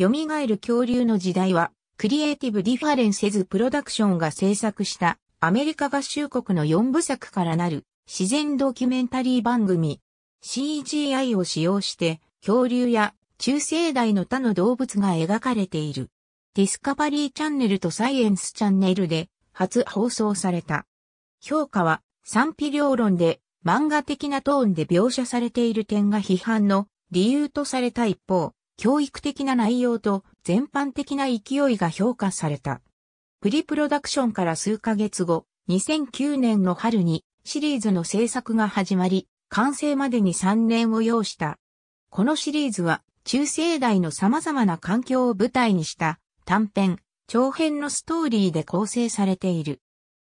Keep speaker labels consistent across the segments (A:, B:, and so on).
A: 蘇る恐竜の時代は、クリエイティブ・ディファレンセズ・プロダクションが制作したアメリカ合衆国の4部作からなる自然ドキュメンタリー番組 CGI を使用して恐竜や中世代の他の動物が描かれているディスカバリーチャンネルとサイエンスチャンネルで初放送された。評価は賛否両論で漫画的なトーンで描写されている点が批判の理由とされた一方、教育的な内容と全般的な勢いが評価された。プリプロダクションから数ヶ月後、2009年の春にシリーズの制作が始まり、完成までに3年を要した。このシリーズは中世代の様々な環境を舞台にした短編、長編のストーリーで構成されている。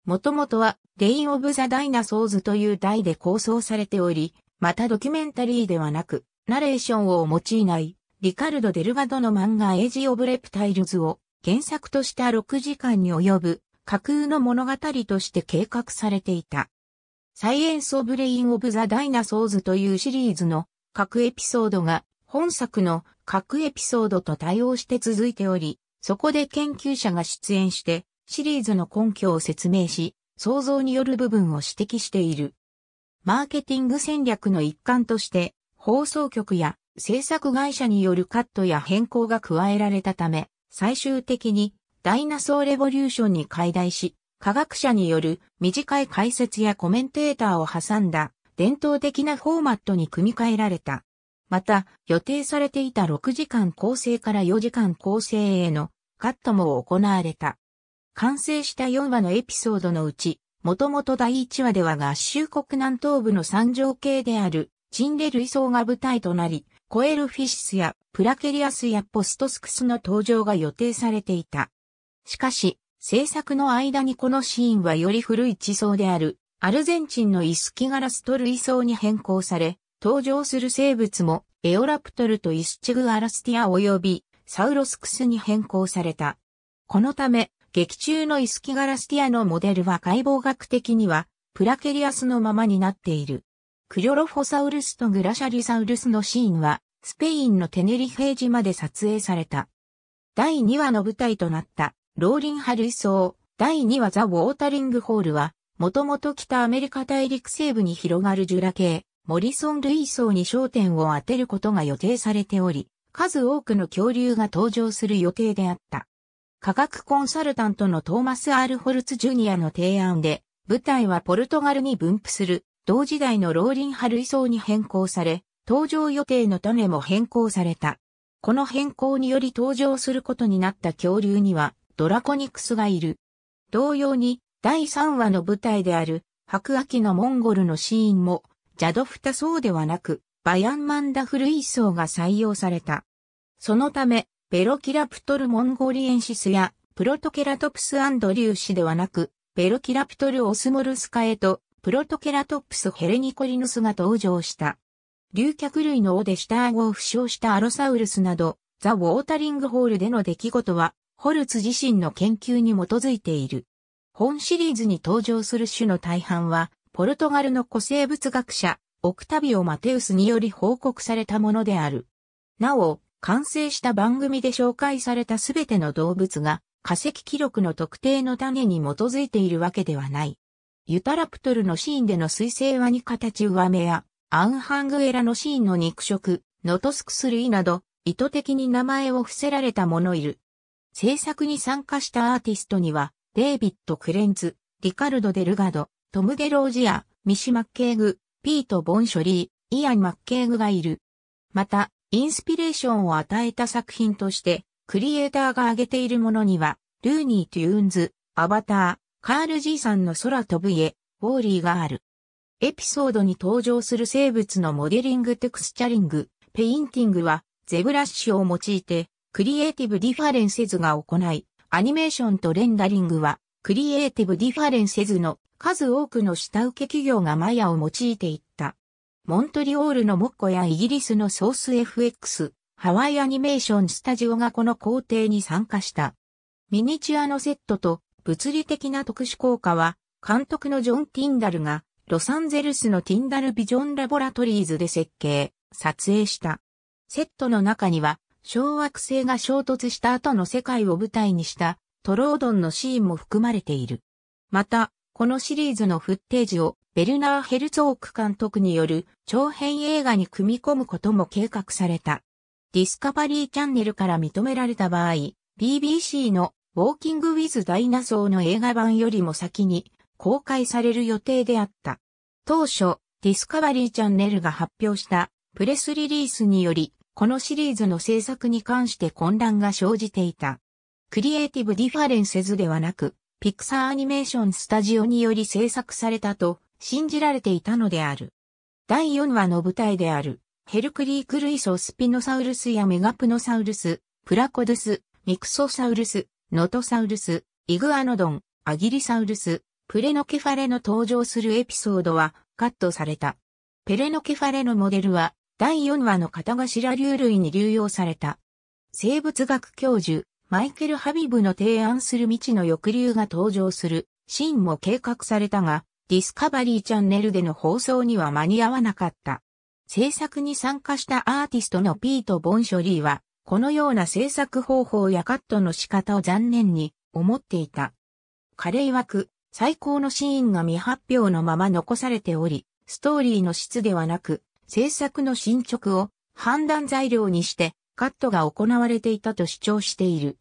A: もともとは、レイン・オブ・ザ・ダイナソーズという題で構想されており、またドキュメンタリーではなく、ナレーションを用いないリカルド・デルガドの漫画エイジ・オブ・レプタイルズを原作とした6時間に及ぶ架空の物語として計画されていた。サイエンス・オブ・レイン・オブ・ザ・ダイナソーズというシリーズの各エピソードが本作の各エピソードと対応して続いており、そこで研究者が出演してシリーズの根拠を説明し、想像による部分を指摘している。マーケティング戦略の一環として、放送局や制作会社によるカットや変更が加えられたため、最終的にダイナソーレボリューションに解体し、科学者による短い解説やコメンテーターを挟んだ伝統的なフォーマットに組み替えられた。また、予定されていた6時間構成から4時間構成へのカットも行われた。完成した4話のエピソードのうち、もともと第1話では合衆国南東部の三条系であるチンレルイが舞台となり、コエルフィシスやプラケリアスやポストスクスの登場が予定されていた。しかし、制作の間にこのシーンはより古い地層である、アルゼンチンのイスキガラスト類層に変更され、登場する生物もエオラプトルとイスチグアラスティア及びサウロスクスに変更された。このため、劇中のイスキガラスティアのモデルは解剖学的にはプラケリアスのままになっている。クヨロフォサウルスとグラシャリサウルスのシーンは、スペインのテネリフェ島で撮影された。第2話の舞台となった、ローリンハルイソー、第2話ザ・ウォータリングホールは、もともと北アメリカ大陸西部に広がるジュラ系、モリソン・ルイソーに焦点を当てることが予定されており、数多くの恐竜が登場する予定であった。科学コンサルタントのトーマス・アール・ホルツ・ジュニアの提案で、舞台はポルトガルに分布する同時代のローリンハルイソウに変更され、登場予定の種も変更された。この変更により登場することになった恐竜にはドラコニクスがいる。同様に第3話の舞台である白亜紀のモンゴルのシーンもジャドフタソウではなくバヤンマンダフルイソウが採用された。そのためベロキラプトルモンゴリエンシスやプロトケラトプスアンドリュウシではなくベロキラプトルオスモルスカエとプロトケラトプスヘレニコリヌスが登場した。竜脚類の尾で下顎を負傷したアロサウルスなど、ザ・ウォータリングホールでの出来事は、ホルツ自身の研究に基づいている。本シリーズに登場する種の大半は、ポルトガルの古生物学者、オクタビオ・マテウスにより報告されたものである。なお、完成した番組で紹介されたすべての動物が、化石記録の特定の種に基づいているわけではない。ユタラプトルのシーンでの水星ワニ形上目や、アンハングエラのシーンの肉食、ノトスクス類など、意図的に名前を伏せられたものいる。制作に参加したアーティストには、デイビッド・クレンズ、リカルド・デルガド、トム・デロージア、ミシ・マッケーグ、ピート・ボン・ショリー、イアン・マッケーグがいる。また、インスピレーションを与えた作品として、クリエイターが挙げているものには、ルーニー・トゥーンズ、アバター、カール G さんの空飛ぶ家、ウォーリーがある。エピソードに登場する生物のモデリングテクスチャリング、ペインティングは、ゼブラッシュを用いて、クリエイティブディファレンセズが行い、アニメーションとレンダリングは、クリエイティブディファレンセズの数多くの下請け企業がマヤを用いていった。モントリオールのモッコやイギリスのソース FX、ハワイアニメーションスタジオがこの工程に参加した。ミニチュアのセットと物理的な特殊効果は、監督のジョン・ティンダルが、ロサンゼルスのティンダルビジョンラボラトリーズで設計、撮影した。セットの中には、小惑星が衝突した後の世界を舞台にした、トロードンのシーンも含まれている。また、このシリーズのフッテージを、ベルナー・ヘルツォーク監督による長編映画に組み込むことも計画された。ディスカバリーチャンネルから認められた場合、BBC のウォーキング・ウィズ・ダイナソーの映画版よりも先に公開される予定であった。当初、ディスカバリーチャンネルが発表したプレスリリースにより、このシリーズの制作に関して混乱が生じていた。クリエイティブ・ディファレンセズではなく、ピクサー・アニメーション・スタジオにより制作されたと信じられていたのである。第4話の舞台である、ヘルクリーク・ルイソ・スピノサウルスやメガプノサウルス、プラコドゥス、ミクソサウルス、ノトサウルス、イグアノドン、アギリサウルス、プレノケファレの登場するエピソードはカットされた。ペレノケファレのモデルは第4話の片頭流類に流用された。生物学教授、マイケル・ハビブの提案する未知の抑留が登場するシーンも計画されたが、ディスカバリーチャンネルでの放送には間に合わなかった。制作に参加したアーティストのピート・ボンショリーは、このような制作方法やカットの仕方を残念に思っていた。彼曰く、最高のシーンが未発表のまま残されており、ストーリーの質ではなく、制作の進捗を判断材料にしてカットが行われていたと主張している。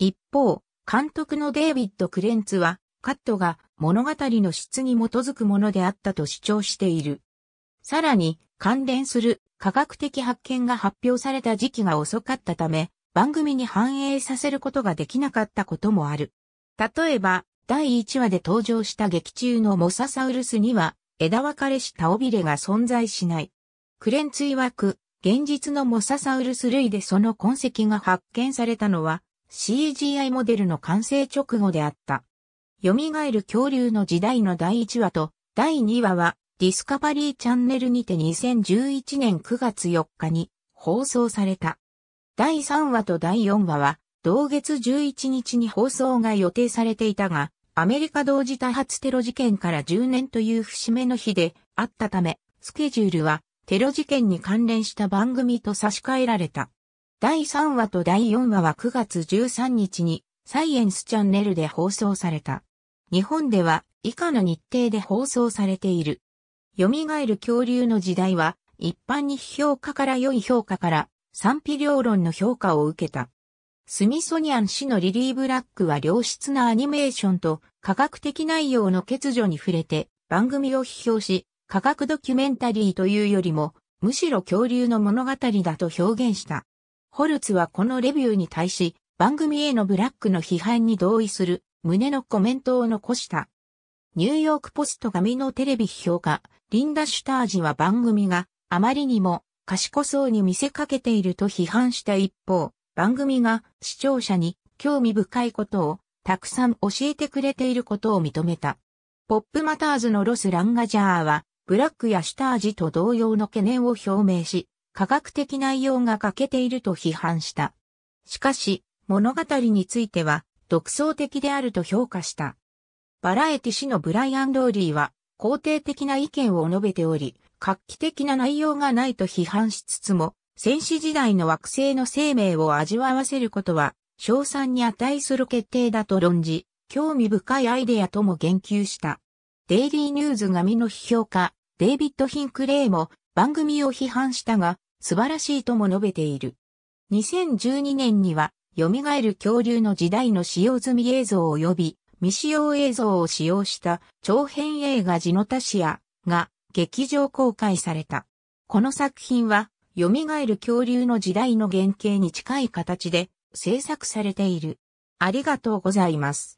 A: 一方、監督のデイビッド・クレンツは、カットが物語の質に基づくものであったと主張している。さらに、関連する科学的発見が発表された時期が遅かったため、番組に反映させることができなかったこともある。例えば、第1話で登場した劇中のモササウルスには、枝分かれした尾びれが存在しない。クレンツ曰く、現実のモササウルス類でその痕跡が発見されたのは、CGI モデルの完成直後であった。蘇る恐竜の時代の第1話と第2話はディスカバリーチャンネルにて2011年9月4日に放送された。第3話と第4話は同月11日に放送が予定されていたが、アメリカ同時多発テロ事件から10年という節目の日であったため、スケジュールはテロ事件に関連した番組と差し替えられた。第3話と第4話は9月13日にサイエンスチャンネルで放送された。日本では以下の日程で放送されている。蘇る恐竜の時代は、一般に批評家から良い評価から、賛否両論の評価を受けた。スミソニアン氏のリリー・ブラックは良質なアニメーションと科学的内容の欠如に触れて番組を批評し、科学ドキュメンタリーというよりも、むしろ恐竜の物語だと表現した。ホルツはこのレビューに対し、番組へのブラックの批判に同意する、胸のコメントを残した。ニューヨークポスト紙のテレビ批評家、リンダ・シュタージは番組があまりにも賢そうに見せかけていると批判した一方、番組が視聴者に興味深いことをたくさん教えてくれていることを認めた。ポップマターズのロス・ランガジャーは、ブラックやシュタージと同様の懸念を表明し、科学的内容が欠けていると批判した。しかし、物語については独創的であると評価した。バラエティ氏のブライアン・ローリーは肯定的な意見を述べており、画期的な内容がないと批判しつつも、戦士時代の惑星の生命を味わわせることは、賞賛に値する決定だと論じ、興味深いアイデアとも言及した。デイリーニューズ紙の批評家、デイビッド・ヒンクレイも番組を批判したが、素晴らしいとも述べている。2012年には、蘇る恐竜の時代の使用済み映像及び、未使用映像を使用した長編映画ジノタシアが劇場公開された。この作品は、蘇る恐竜の時代の原型に近い形で制作されている。ありがとうございます。